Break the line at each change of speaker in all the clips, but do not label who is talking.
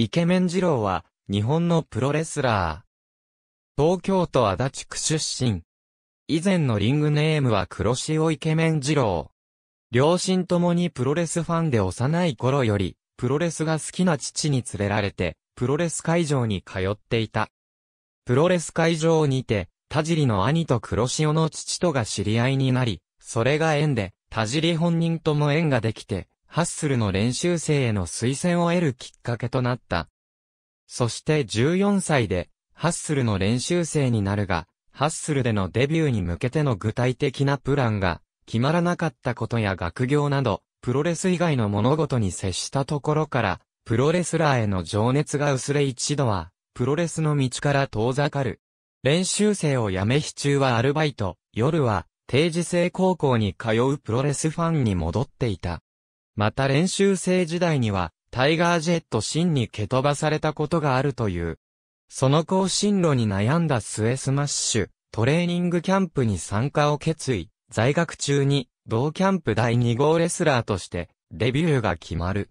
イケメン二郎は、日本のプロレスラー。東京都足立区出身。以前のリングネームは黒潮イケメン二郎。両親ともにプロレスファンで幼い頃より、プロレスが好きな父に連れられて、プロレス会場に通っていた。プロレス会場にて、田尻の兄と黒潮の父とが知り合いになり、それが縁で、田尻本人とも縁ができて、ハッスルの練習生への推薦を得るきっかけとなった。そして14歳で、ハッスルの練習生になるが、ハッスルでのデビューに向けての具体的なプランが決まらなかったことや学業など、プロレス以外の物事に接したところから、プロレスラーへの情熱が薄れ一度は、プロレスの道から遠ざかる。練習生を辞め日中はアルバイト、夜は定時制高校に通うプロレスファンに戻っていた。また練習生時代には、タイガージェットシンに蹴飛ばされたことがあるという。その後進路に悩んだ末スマッシュ、トレーニングキャンプに参加を決意、在学中に、同キャンプ第2号レスラーとして、デビューが決まる。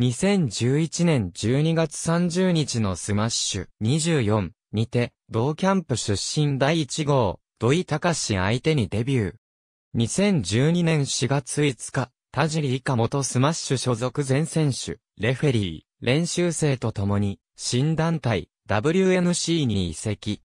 2011年12月30日のスマッシュ24にて、同キャンプ出身第1号、土井隆相手にデビュー。2012年4月5日、田尻以下元スマッシュ所属全選手、レフェリー、練習生と共に、新団体、WNC に移籍。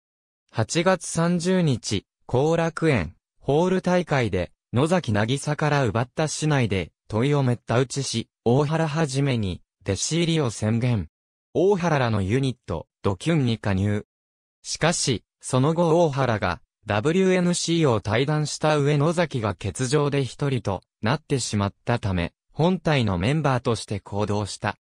8月30日、後楽園、ホール大会で、野崎渚から奪った市内で、問いをめった打ちし、大原はじめに、弟子入りを宣言。大原らのユニット、ドキュンに加入。しかし、その後大原が、WNC を退団した上野崎が欠場で一人となってしまったため、本体のメンバーとして行動した。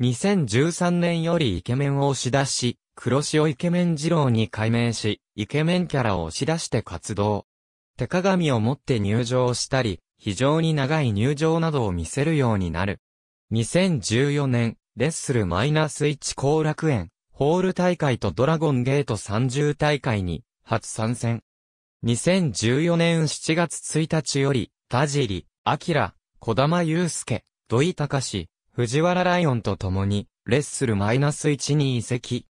2013年よりイケメンを押し出し、黒潮イケメン二郎に改名し、イケメンキャラを押し出して活動。手鏡を持って入場したり、非常に長い入場などを見せるようになる。2014年、レッスルマイナス1後楽園、ホール大会とドラゴンゲート30大会に初参戦。2014年7月1日より、田尻、明、小玉祐介、土井隆、藤原ライオンと共に、レッスルマイナス -1 に移籍。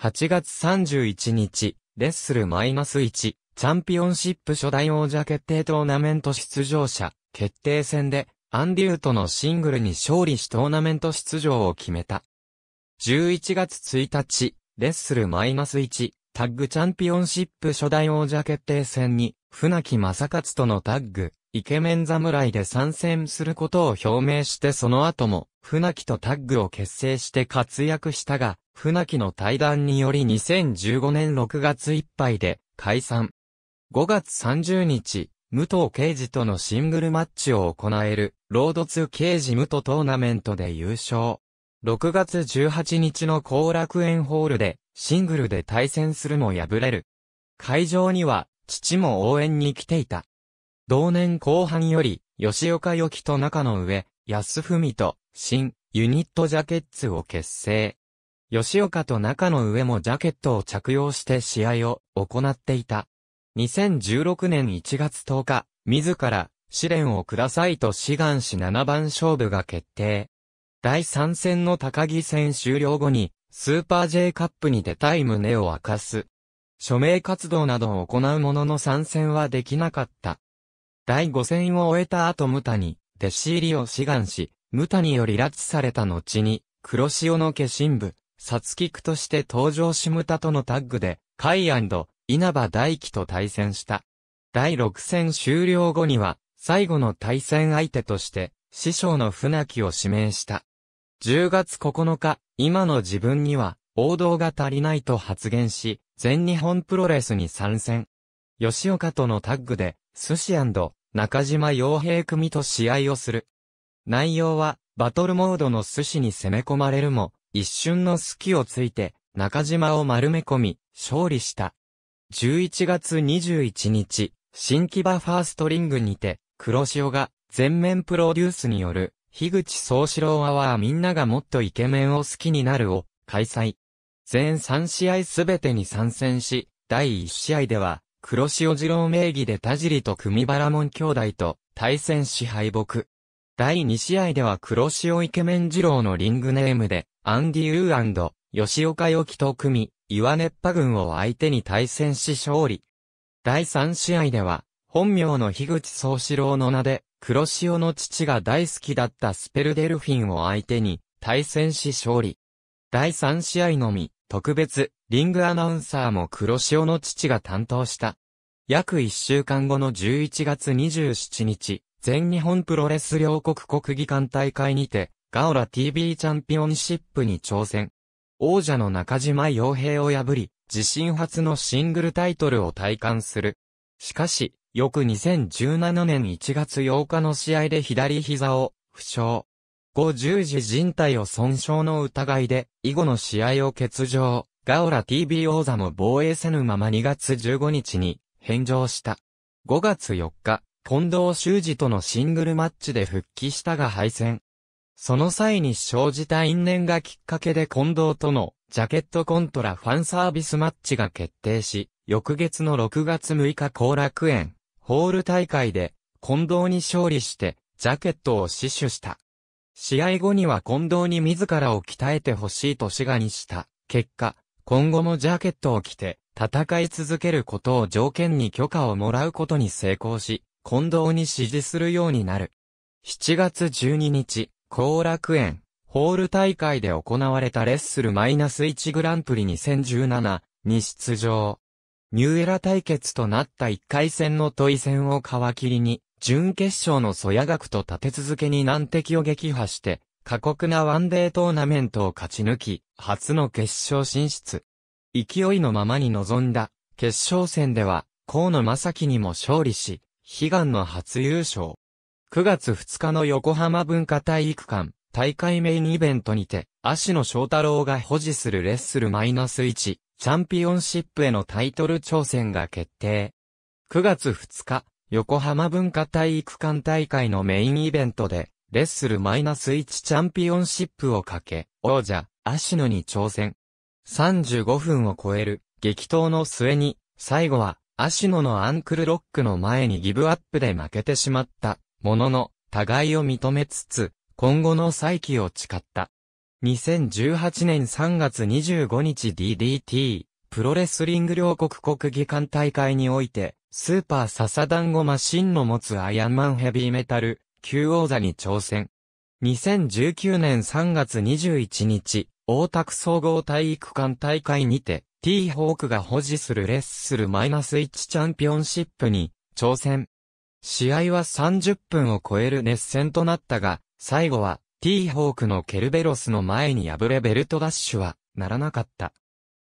8月31日、レッスルマイナス -1、チャンピオンシップ初代王者決定トーナメント出場者、決定戦で、アンデュートのシングルに勝利しトーナメント出場を決めた。11月1日、レッスルマイナス -1、タッグチャンピオンシップ初代王者決定戦に、船木正勝とのタッグ、イケメン侍で参戦することを表明してその後も、船木とタッグを結成して活躍したが、船木の対談により2015年6月いっぱいで解散。5月30日、武藤刑事とのシングルマッチを行える、ロード2刑事武藤トーナメントで優勝。6月18日の後楽園ホールで、シングルで対戦するも敗れる。会場には、父も応援に来ていた。同年後半より、吉岡良樹と中の上、安文と、新、ユニットジャケッツを結成。吉岡と中の上もジャケットを着用して試合を行っていた。2016年1月10日、自ら試練をくださいと志願し7番勝負が決定。第3戦の高木戦終了後にスーパー J カップに出たい旨を明かす。署名活動などを行うものの参戦はできなかった。第5戦を終えた後ムタに、弟子入りを志願し、ムタにより拉致された後に、黒潮の化身部、サツキクとして登場しムタとのタッグで、カイ稲葉大輝と対戦した。第6戦終了後には、最後の対戦相手として、師匠の船木を指名した。10月9日、今の自分には王道が足りないと発言し、全日本プロレスに参戦。吉岡とのタッグで、寿司中島洋平組と試合をする。内容は、バトルモードの寿司に攻め込まれるも、一瞬の隙をついて、中島を丸め込み、勝利した。11月21日、新木場ファーストリングにて、黒潮が全面プロデュースによる樋口総志郎アワーみんながもっとイケメンを好きになるを開催。全3試合すべてに参戦し、第1試合では、黒潮二郎名義で田尻と組原門兄弟と対戦し敗北。第2試合では黒潮イケメン二郎のリングネームで、アンディ・ウー吉岡良樹と組、岩熱波軍を相手に対戦し勝利。第3試合では、本名の樋口総志郎の名で、黒潮の父が大好きだったスペルデルフィンを相手に対戦し勝利。第3試合のみ、特別、リングアナウンサーも黒潮の父が担当した。約1週間後の11月27日、全日本プロレス両国国技館大会にて、ガオラ TV チャンピオンシップに挑戦。王者の中島洋平を破り、自身初のシングルタイトルを体感する。しかし、翌2017年1月8日の試合で左膝を負傷。後十0時人体を損傷の疑いで、以後の試合を欠場。ガオラ TV 王座も防衛せぬまま2月15日に返上した。5月4日、近藤修二とのシングルマッチで復帰したが敗戦。その際に生じた因縁がきっかけで近藤とのジャケットコントラファンサービスマッチが決定し、翌月の6月6日後楽園ホール大会で、近藤に勝利して、ジャケットを死守した。試合後には近藤に自らを鍛えてほしいと志願にした。結果、今後もジャケットを着て、戦い続けることを条件に許可をもらうことに成功し、近藤に指示するようになる。7月12日、後楽園、ホール大会で行われたレッスルマイナス -1 グランプリ2017に出場。ニューエラ対決となった1回戦の問い戦を皮切りに、準決勝のソ谷学と立て続けに難敵を撃破して、過酷なワンデートーナメントを勝ち抜き、初の決勝進出。勢いのままに臨んだ、決勝戦では、河野正樹にも勝利し、悲願の初優勝。9月2日の横浜文化体育館、大会メインイベントにて、足野翔太郎が保持するレッスルマイナス1、チャンピオンシップへのタイトル挑戦が決定。9月2日、横浜文化体育館大会のメインイベントで、レッスルマイナス -1 チャンピオンシップをかけ、王者、アシノに挑戦。35分を超える、激闘の末に、最後は、アシノのアンクルロックの前にギブアップで負けてしまった、ものの、互いを認めつつ、今後の再起を誓った。2018年3月25日 DDT、プロレスリング両国国技館大会において、スーパーササ団子マシンの持つアイアンマンヘビーメタル、旧王座に挑戦。2019年3月21日、大田区総合体育館大会にて、T ホークが保持するレッスルマイナス -1 チャンピオンシップに挑戦。試合は30分を超える熱戦となったが、最後はティーホークのケルベロスの前に敗れベルトダッシュは、ならなかった。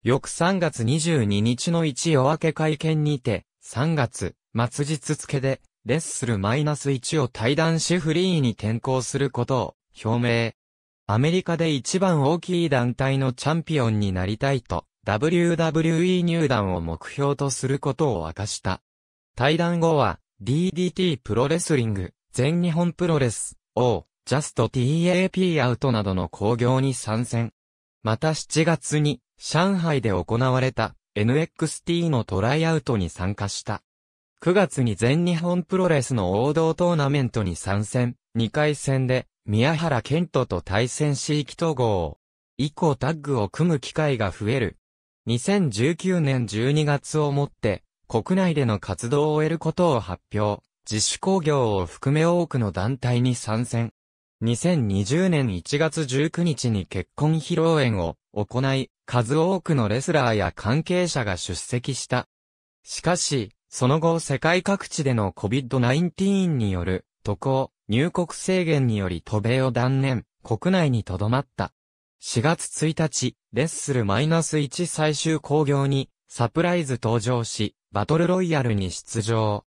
翌3月22日の一夜明け会見にて、3月、末日付で、レッスルマイナス1を退団しフリーに転向することを表明。アメリカで一番大きい団体のチャンピオンになりたいと、WWE 入団を目標とすることを明かした。退団後は、DDT プロレスリング、全日本プロレス、をジャスト t a p アウトなどの興行に参戦。また7月に上海で行われた NXT のトライアウトに参加した。9月に全日本プロレスの王道トーナメントに参戦、2回戦で宮原健人と対戦し意気統合。以降タッグを組む機会が増える。2019年12月をもって、国内での活動を終えることを発表。自主工業を含め多くの団体に参戦。2020年1月19日に結婚披露宴を行い、数多くのレスラーや関係者が出席した。しかし、その後世界各地での COVID-19 による渡航、入国制限により渡米を断念、国内に留まった。4月1日、レッスルマイナス -1 最終興行にサプライズ登場し、バトルロイヤルに出場。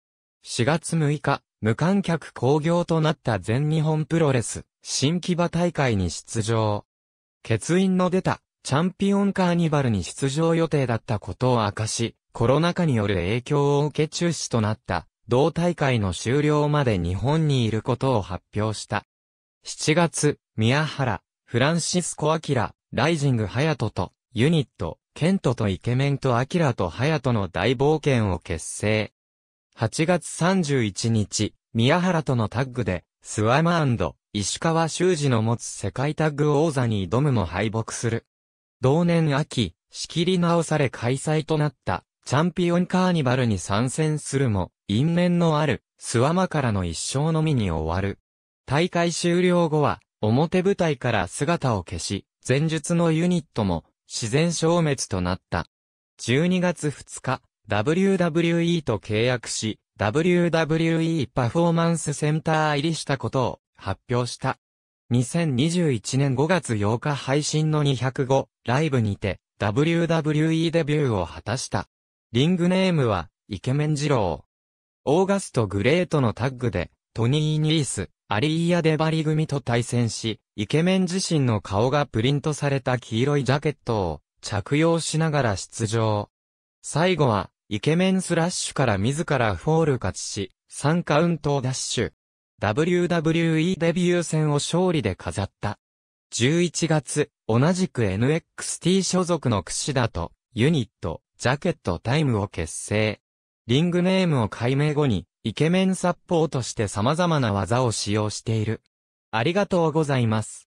4月6日、無観客興行となった全日本プロレス、新木場大会に出場。欠員の出た、チャンピオンカーニバルに出場予定だったことを明かし、コロナ禍による影響を受け中止となった、同大会の終了まで日本にいることを発表した。7月、宮原、フランシスコ・アキラ、ライジング・ハヤトと、ユニット、ケントとイケメンとアキラとハヤトの大冒険を結成。8月31日、宮原とのタッグで、スワマ石川修司の持つ世界タッグ王座に挑むも敗北する。同年秋、仕切り直され開催となった、チャンピオンカーニバルに参戦するも、因縁のある、スワマからの一生のみに終わる。大会終了後は、表舞台から姿を消し、前述のユニットも、自然消滅となった。12月2日、WWE と契約し、WWE パフォーマンスセンター入りしたことを発表した。2021年5月8日配信の205ライブにて WWE デビューを果たした。リングネームはイケメン二郎。オーガスト・グレートのタッグでトニー・ニース、アリーヤ・デバリ組と対戦し、イケメン自身の顔がプリントされた黄色いジャケットを着用しながら出場。最後はイケメンスラッシュから自らフォール勝ちし、3カウントダッシュ。WWE デビュー戦を勝利で飾った。11月、同じく NXT 所属の櫛田と、ユニット、ジャケットタイムを結成。リングネームを解明後に、イケメンサポーとして様々な技を使用している。ありがとうございます。